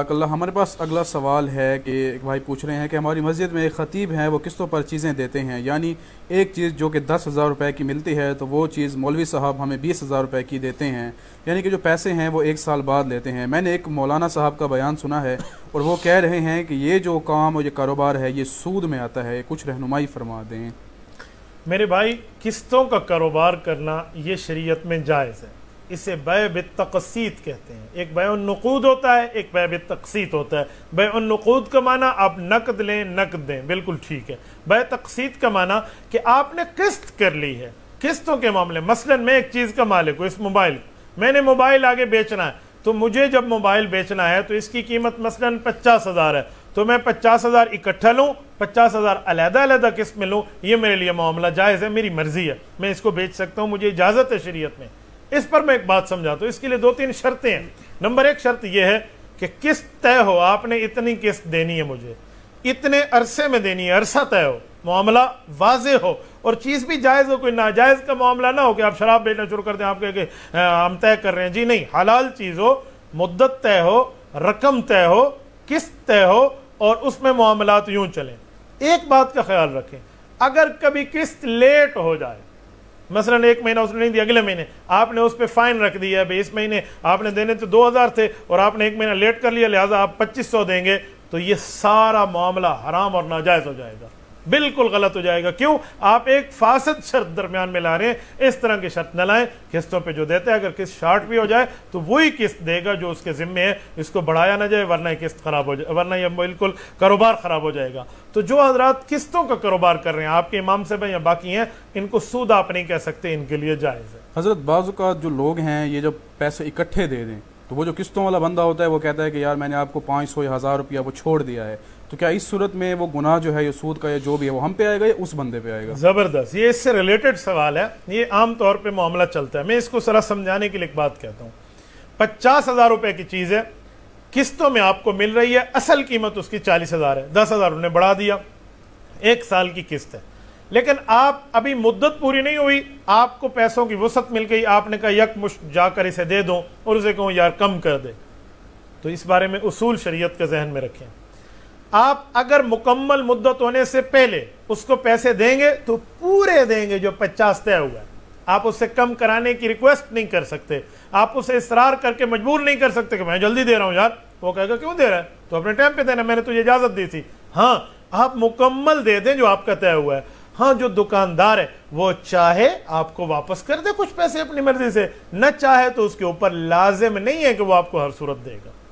अल्लाह हमारे पास अगला सवाल है कि एक भाई पूछ रहे हैं कि हमारी मस्जिद में एक ख़तीब हैं वो किस्तों पर चीज़ें देते हैं यानी एक चीज़ जो कि दस हज़ार रुपये की मिलती है तो वो चीज़ मौलवी साहब हमें बीस हज़ार रुपये की देते हैं यानी कि जो पैसे हैं वो एक साल बाद लेते हैं मैंने एक मौलाना साहब का बयान सुना है और वो कह रहे हैं कि ये जो काम और ये कारोबार है ये सूद में आता है कुछ रहनुमाई फरमा दें मेरे भाई किस्तों का कारोबार करना ये शरीयत में जायज़ है इसे बय कहते हैं एक बय होता है एक बय होता है बय का माना आप नकद लें नकद दें बिल्कुल ठीक है बय तकसीत का माना कि आपने किस्त कर ली है किस्तों के मामले मसलन मैं एक चीज़ का मालिक हूँ इस मोबाइल मैंने मोबाइल आगे बेचना है तो मुझे जब मोबाइल बेचना है तो इसकी कीमत मसलन पचास हज़ार है तो मैं पचास हज़ार इकट्ठा लूँ पचास हज़ार अलहदादा किस्त में लूँ ये मेरे लिए मामला जायज़ है मेरी मर्ज़ी है मैं इसको बेच सकता हूँ मुझे इजाज़त है शरीयत में इस पर मैं एक बात समझाता हूँ इसके लिए दो तीन शर्तें हैं नंबर एक शर्त यह है कि किस्त तय हो आपने इतनी किस्त देनी है मुझे इतने अरसे में देनी है अरसा तय हो मामला वाजे हो और चीज़ भी जायज़ हो कोई नाजायज़ का मामला ना हो कि आप शराब बेचना शुरू कर दें आप कहें हम तय कर रहे हैं जी नहीं हलाल चीज़ हो मुद्दत तय हो रकम तय हो किस्त तय हो और उसमें मामला यूं चलें एक बात का ख्याल रखें अगर कभी किस्त लेट हो जाए मसलन एक महीना उसने नहीं दिया अगले महीने आपने उस पर फाइन रख दिया भाई इस महीने आपने देने तो 2000 थे और आपने एक महीना लेट कर लिया लिहाजा आप 2500 देंगे तो ये सारा मामला हराम और नाजायज हो जाएगा बिल्कुल गलत हो जाएगा क्यों आप एक फासद शर्त दरमियान में ला रहे हैं इस तरह की शर्त न लाएं किस्तों पे जो देते हैं अगर किस्त शार्ट भी हो जाए तो वही किस्त देगा जो उसके जिम्मे है इसको बढ़ाया ना जाए वरना किस्त खराब हो जाए वरना यह बिल्कुल कारोबार खराब हो जाएगा तो जो हजरात किस्तों का कारोबार कर रहे हैं आपके इमाम से या बाकी हैं इनको सूद आप नहीं कह सकते इनके लिए जायज़ है हजरत बाजू का जो लोग हैं ये जब पैसे इकट्ठे दे दें तो वो जो किस्तों वाला बंदा होता है वो कहता है कि यार मैंने आपको पाँच सौ या हज़ार रुपया वो छोड़ दिया है तो क्या इस सूरत में वो गुनाह जो है ये सूद का या जो भी है वो हम पे आएगा या उस बंदे पे आएगा ज़बरदस्त ये इससे रिलेटेड सवाल है ये आम तौर पे मामला चलता है मैं इसको सरा समझाने के लिए एक बात कहता हूँ पचास हज़ार रुपये की चीज़ है किस्तों में आपको मिल रही है असल कीमत उसकी चालीस हज़ार है दस हज़ार उन्हें बढ़ा दिया एक साल की किस्त है लेकिन आप अभी मुद्दत पूरी नहीं हुई आपको पैसों की वसत मिल गई आपने कहा यक मुश्त जाकर इसे दे दो और उसे कहूँ यार कम कर दे तो इस बारे में उसूल शरीयत का जहन में रखें आप अगर मुकम्मल मुद्दत होने से पहले उसको पैसे देंगे तो पूरे देंगे जो पचास तय हुआ है आप उससे कम कराने की रिक्वेस्ट नहीं कर सकते आप उसे इसरार करके मजबूर नहीं कर सकते कि मैं जल्दी दे रहा हूँ यार वो कहेगा क्यों दे रहा है तो अपने टाइम पे देना मैंने तुझे इजाज़त दी थी हाँ आप मुकम्मल दे दें जो आपका तय हुआ है हाँ जो दुकानदार है वो चाहे आपको वापस कर दे कुछ पैसे अपनी मर्जी से न चाहे तो उसके ऊपर लाजिम नहीं है कि वो आपको हर सूरत देगा